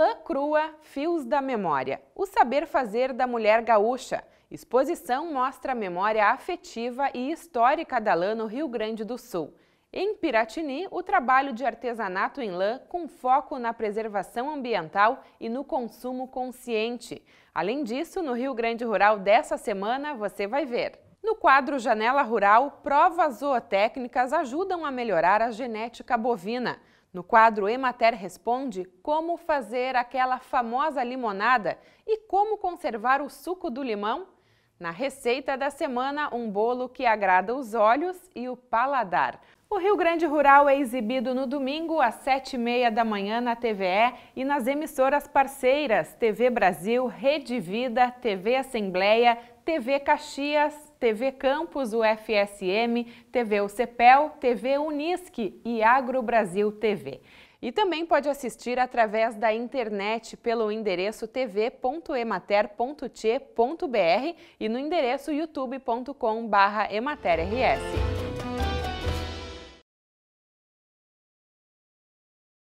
Lã Crua, Fios da Memória, o saber fazer da mulher gaúcha. Exposição mostra a memória afetiva e histórica da lã no Rio Grande do Sul. Em Piratini, o trabalho de artesanato em lã com foco na preservação ambiental e no consumo consciente. Além disso, no Rio Grande Rural dessa semana, você vai ver. No quadro Janela Rural, provas zootécnicas ajudam a melhorar a genética bovina. No quadro Emater Responde, como fazer aquela famosa limonada e como conservar o suco do limão? Na receita da semana, um bolo que agrada os olhos e o paladar. O Rio Grande Rural é exibido no domingo às sete e meia da manhã na TVE e nas emissoras parceiras TV Brasil, Rede Vida, TV Assembleia, TV Caxias, TV Campus UFSM, TV UCPEL, TV Unisque e Agro Brasil TV. E também pode assistir através da internet pelo endereço tv.emater.te.br e no endereço youtube.com/ematerrs.